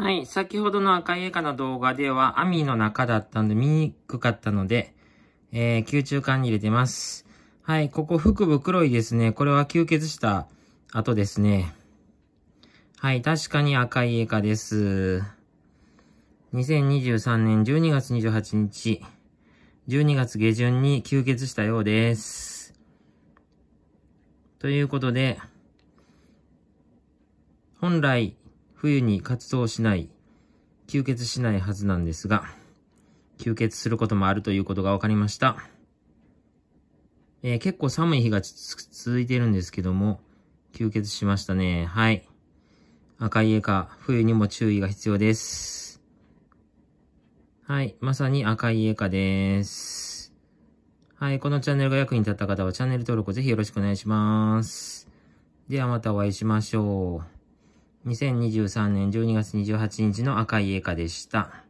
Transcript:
はい、先ほどの赤い映画の動画では網の中だったんで見にくかったので、えー、吸虫管に入れてます。はい、ここ腹部黒いですね。これは吸血した後ですね。はい、確かに赤い映画です。2023年12月28日、12月下旬に吸血したようです。ということで、本来冬に活動しない、吸血しないはずなんですが、吸血することもあるということが分かりました。えー、結構寒い日が続いてるんですけども、吸血しましたね。はい。赤いエカ、冬にも注意が必要です。はい。まさに赤いエカです。はい。このチャンネルが役に立った方はチャンネル登録をぜひよろしくお願いします。ではまたお会いしましょう。2023年12月28日の赤い映画でした。